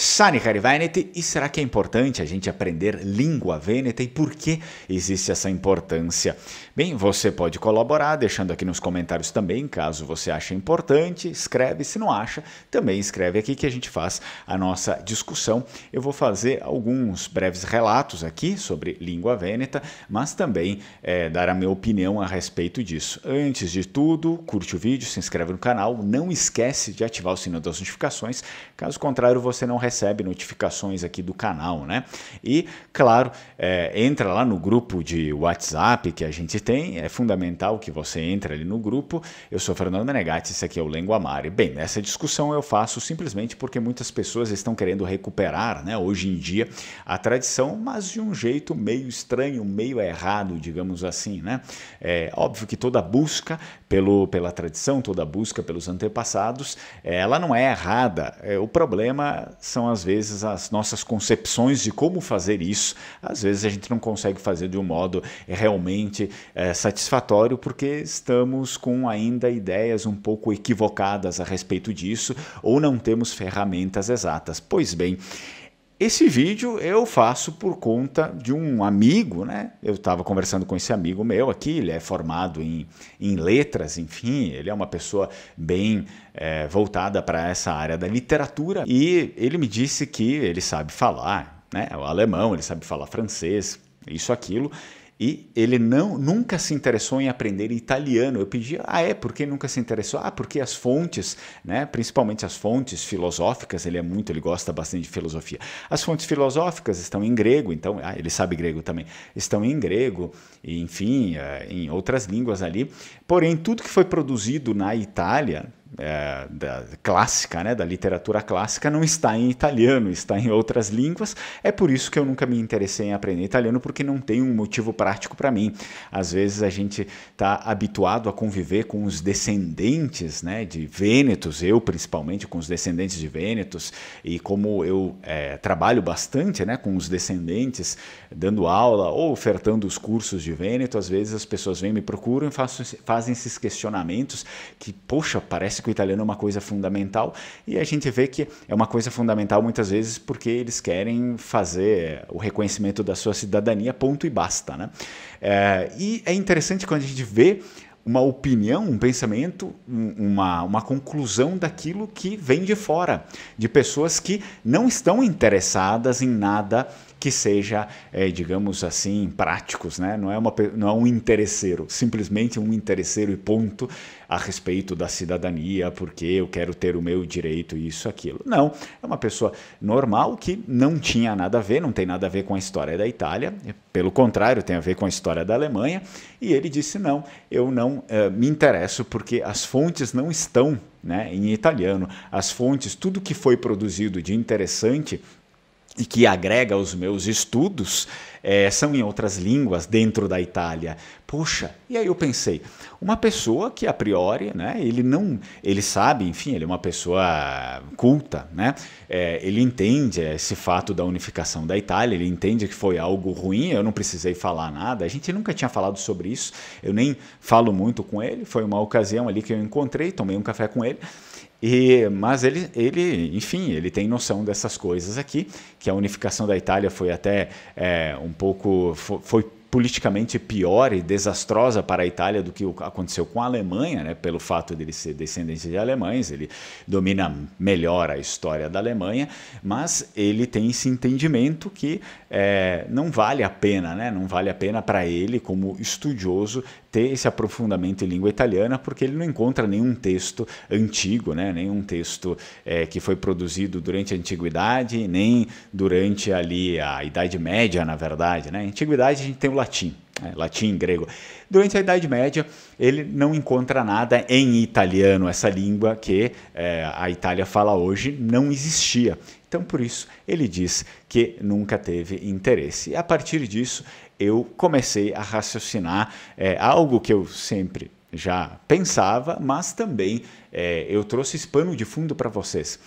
Sani Venete, e será que é importante a gente aprender língua veneta e por que existe essa importância? Bem, você pode colaborar deixando aqui nos comentários também, caso você ache importante, escreve, se não acha, também escreve aqui que a gente faz a nossa discussão. Eu vou fazer alguns breves relatos aqui sobre língua veneta, mas também é, dar a minha opinião a respeito disso. Antes de tudo, curte o vídeo, se inscreve no canal, não esquece de ativar o sino das notificações, caso contrário você não recebe recebe notificações aqui do canal, né? E, claro, é, entra lá no grupo de WhatsApp que a gente tem, é fundamental que você entre ali no grupo. Eu sou Fernando Negati, esse aqui é o Lengua Mari. Bem, essa discussão eu faço simplesmente porque muitas pessoas estão querendo recuperar, né, hoje em dia, a tradição, mas de um jeito meio estranho, meio errado, digamos assim, né? É óbvio que toda busca pelo, pela tradição, toda a busca pelos antepassados, ela não é errada. É, o problema são, às vezes, as nossas concepções de como fazer isso. Às vezes a gente não consegue fazer de um modo é, realmente é, satisfatório porque estamos com ainda ideias um pouco equivocadas a respeito disso ou não temos ferramentas exatas. Pois bem, esse vídeo eu faço por conta de um amigo, né? Eu estava conversando com esse amigo meu aqui, ele é formado em, em letras, enfim, ele é uma pessoa bem é, voltada para essa área da literatura e ele me disse que ele sabe falar, né? O alemão, ele sabe falar francês, isso, aquilo, e ele não, nunca se interessou em aprender italiano. Eu pedi, ah, é? Por que nunca se interessou? Ah, porque as fontes, né, principalmente as fontes filosóficas, ele é muito, ele gosta bastante de filosofia. As fontes filosóficas estão em grego, então, ah, ele sabe grego também, estão em grego, enfim, eh, em outras línguas ali. Porém, tudo que foi produzido na Itália, é, da, clássica, né, da literatura clássica, não está em italiano, está em outras línguas. É por isso que eu nunca me interessei em aprender italiano, porque não tem um motivo prático para mim. Às vezes a gente está habituado a conviver com os descendentes né, de Vênetos, eu principalmente com os descendentes de Vênetos, e como eu é, trabalho bastante né, com os descendentes, dando aula ou ofertando os cursos de Vêneto, às vezes as pessoas vêm me procuram e fazem esses questionamentos que, poxa, parece léxico italiano é uma coisa fundamental e a gente vê que é uma coisa fundamental muitas vezes porque eles querem fazer eh, o reconhecimento da sua cidadania, ponto e basta. Né? É, e é interessante quando a gente vê uma opinião, um pensamento, uma, uma conclusão daquilo que vem de fora, de pessoas que não estão interessadas em nada que seja, é, digamos assim, práticos, né? não, é uma, não é um interesseiro, simplesmente um interesseiro e ponto a respeito da cidadania, porque eu quero ter o meu direito e isso, aquilo. Não, é uma pessoa normal que não tinha nada a ver, não tem nada a ver com a história da Itália, pelo contrário, tem a ver com a história da Alemanha, e ele disse: não, eu não eh, me interesso porque as fontes não estão né, em italiano, as fontes, tudo que foi produzido de interessante e que agrega aos meus estudos é, são em outras línguas dentro da Itália. Poxa, e aí eu pensei, uma pessoa que a priori, né, ele não, ele sabe, enfim, ele é uma pessoa culta, né, é, ele entende esse fato da unificação da Itália, ele entende que foi algo ruim, eu não precisei falar nada, a gente nunca tinha falado sobre isso, eu nem falo muito com ele, foi uma ocasião ali que eu encontrei, tomei um café com ele, e, mas ele, ele, enfim, ele tem noção dessas coisas aqui, que a unificação da Itália foi até é, um pouco, foi, politicamente pior e desastrosa para a Itália do que aconteceu com a Alemanha, né? pelo fato dele ser descendente de alemães, ele domina melhor a história da Alemanha, mas ele tem esse entendimento que é, não vale a pena, né? não vale a pena para ele, como estudioso, ter esse aprofundamento em língua italiana, porque ele não encontra nenhum texto antigo, né? nenhum texto é, que foi produzido durante a Antiguidade, nem durante ali a Idade Média, na verdade. Né? Na Antiguidade a gente tem o latim, né? latim, grego. Durante a Idade Média ele não encontra nada em italiano, essa língua que é, a Itália fala hoje não existia. Então, por isso, ele diz que nunca teve interesse. E a partir disso, eu comecei a raciocinar é, algo que eu sempre já pensava, mas também é, eu trouxe esse pano de fundo para vocês.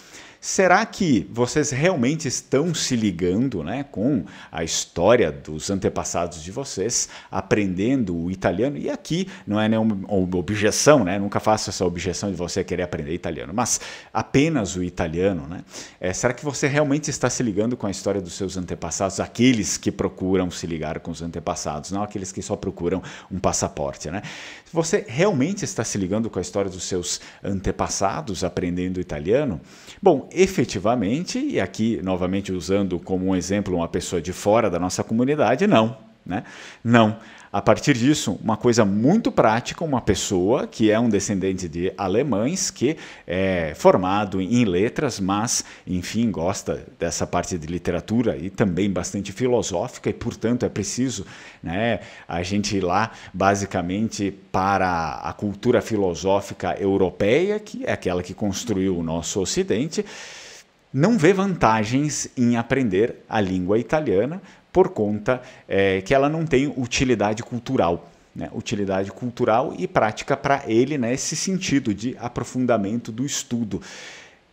Será que vocês realmente estão se ligando né, com a história dos antepassados de vocês, aprendendo o italiano? E aqui não é nenhuma objeção, né? nunca faço essa objeção de você querer aprender italiano, mas apenas o italiano. Né? É, será que você realmente está se ligando com a história dos seus antepassados, aqueles que procuram se ligar com os antepassados, não aqueles que só procuram um passaporte? Né? Você realmente está se ligando com a história dos seus antepassados? antepassados aprendendo italiano? Bom, efetivamente, e aqui novamente usando como um exemplo uma pessoa de fora da nossa comunidade, não. Né? Não, a partir disso, uma coisa muito prática, uma pessoa que é um descendente de alemães, que é formado em letras, mas, enfim, gosta dessa parte de literatura e também bastante filosófica, e, portanto, é preciso né, a gente ir lá, basicamente, para a cultura filosófica europeia, que é aquela que construiu o nosso Ocidente não vê vantagens em aprender a língua italiana, por conta é, que ela não tem utilidade cultural. Né, utilidade cultural e prática para ele nesse né, sentido de aprofundamento do estudo.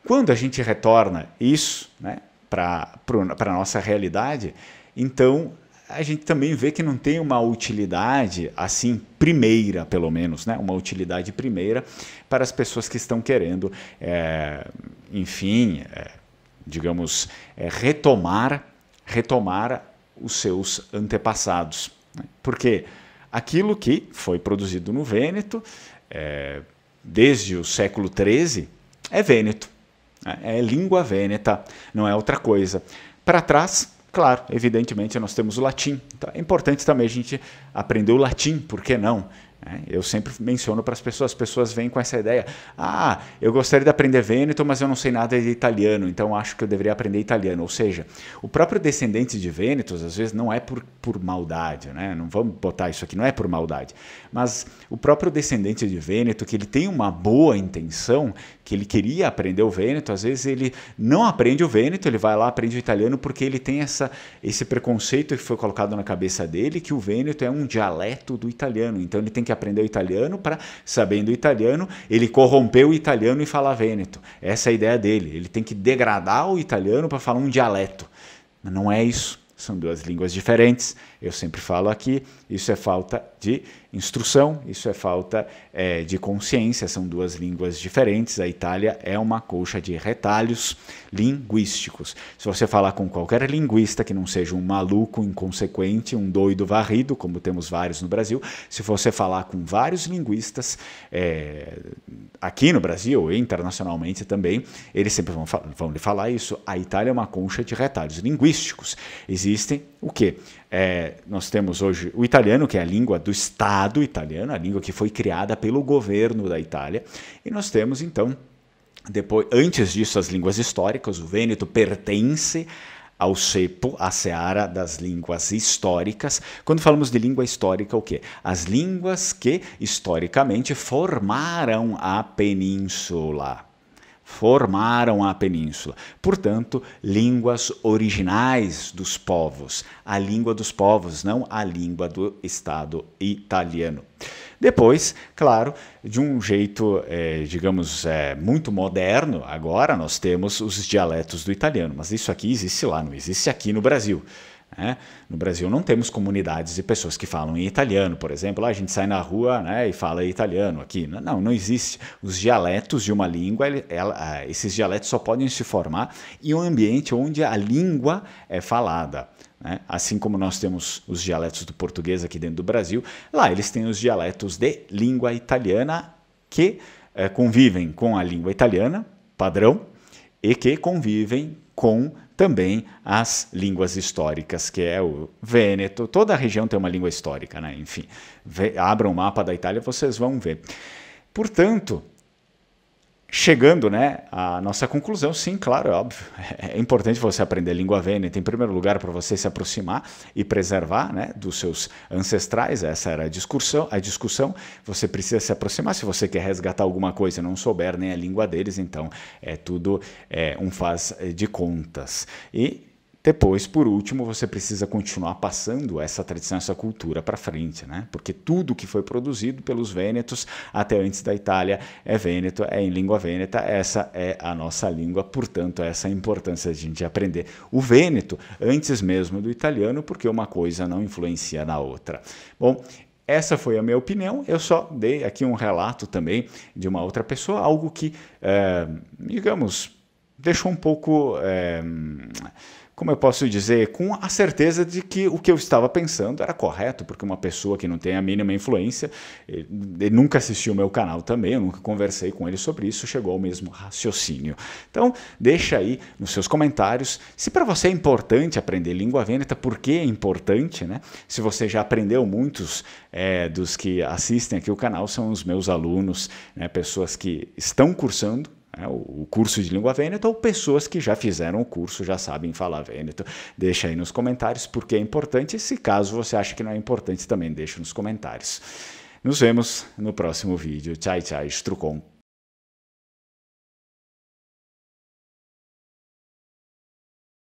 Quando a gente retorna isso né, para a nossa realidade, então a gente também vê que não tem uma utilidade assim primeira, pelo menos, né? uma utilidade primeira para as pessoas que estão querendo, é, enfim, é, digamos, é, retomar retomar os seus antepassados. Né? Porque aquilo que foi produzido no Vêneto, é, desde o século XIII, é Vêneto, né? é língua vêneta, não é outra coisa. Para trás, claro, evidentemente nós temos o latim. Então é importante também a gente aprender o latim, por que não? É, eu sempre menciono para as pessoas, as pessoas vêm com essa ideia: ah, eu gostaria de aprender Vêneto, mas eu não sei nada de italiano, então acho que eu deveria aprender italiano. Ou seja, o próprio descendente de Vênetos, às vezes, não é por, por maldade, né? não vamos botar isso aqui, não é por maldade, mas o próprio descendente de Vêneto, que ele tem uma boa intenção, que ele queria aprender o Vêneto, às vezes ele não aprende o Vêneto, ele vai lá, aprende o italiano, porque ele tem essa, esse preconceito que foi colocado na cabeça dele, que o Vêneto é um dialeto do italiano, então ele tem que que aprender o italiano para, sabendo o italiano, ele corrompeu o italiano e falar vêneto. Essa é a ideia dele. Ele tem que degradar o italiano para falar um dialeto. Mas não é isso. São duas línguas diferentes eu sempre falo aqui, isso é falta de instrução, isso é falta é, de consciência, são duas línguas diferentes. A Itália é uma colcha de retalhos linguísticos. Se você falar com qualquer linguista que não seja um maluco, inconsequente, um doido varrido, como temos vários no Brasil, se você falar com vários linguistas é, aqui no Brasil e internacionalmente também, eles sempre vão, vão lhe falar isso. A Itália é uma concha de retalhos linguísticos. Existem o quê? É, nós temos hoje o italiano, que é a língua do Estado italiano, a língua que foi criada pelo governo da Itália, e nós temos então depois, antes disso, as línguas históricas. O Vêneto pertence ao cepo, à seara das línguas históricas. Quando falamos de língua histórica, o quê? As línguas que historicamente formaram a península formaram a península. Portanto, línguas originais dos povos, a língua dos povos, não a língua do Estado italiano. Depois, claro, de um jeito, é, digamos, é, muito moderno, agora nós temos os dialetos do italiano, mas isso aqui existe lá, não existe aqui no Brasil. Né? No Brasil não temos comunidades de pessoas que falam em italiano, por exemplo. Ah, a gente sai na rua né, e fala italiano aqui. Não, não existe. Os dialetos de uma língua, ela, ah, esses dialetos só podem se formar em um ambiente onde a língua é falada. Né? Assim como nós temos os dialetos do português aqui dentro do Brasil, lá eles têm os dialetos de língua italiana que é, convivem com a língua italiana, padrão, e que convivem com também as línguas históricas, que é o Vêneto, toda a região tem uma língua histórica, né? enfim, abram um o mapa da Itália, vocês vão ver. Portanto, Chegando né, à nossa conclusão, sim, claro, é óbvio. É, é importante você aprender língua vênita em primeiro lugar, para você se aproximar e preservar né, dos seus ancestrais. Essa era a discussão. A discussão, você precisa se aproximar. Se você quer resgatar alguma coisa e não souber nem a língua deles, então é tudo é, um faz de contas. E depois, por último, você precisa continuar passando essa tradição, essa cultura para frente, né? Porque tudo que foi produzido pelos Vênetos até antes da Itália é Vêneto, é em língua vêneta, essa é a nossa língua, portanto, essa é a importância de a gente aprender o Vêneto antes mesmo do italiano, porque uma coisa não influencia na outra. Bom, essa foi a minha opinião. Eu só dei aqui um relato também de uma outra pessoa, algo que, é, digamos, deixou um pouco. É, como eu posso dizer, com a certeza de que o que eu estava pensando era correto, porque uma pessoa que não tem a mínima influência, eh, ele nunca assistiu o meu canal também, eu nunca conversei com ele sobre isso, chegou ao mesmo raciocínio. Então, deixa aí nos seus comentários se para você é importante aprender língua vêneta, por que é importante, né? Se você já aprendeu, muitos é, dos que assistem aqui o canal são os meus alunos, né? pessoas que estão cursando né, o curso de língua vêneta ou pessoas que já fizeram o curso, já sabem falar vêneto. Deixa aí nos comentários porque é importante. se caso você acha que não é importante, também deixa nos comentários. Nos vemos no próximo vídeo. Tchau, tchau, Strucon.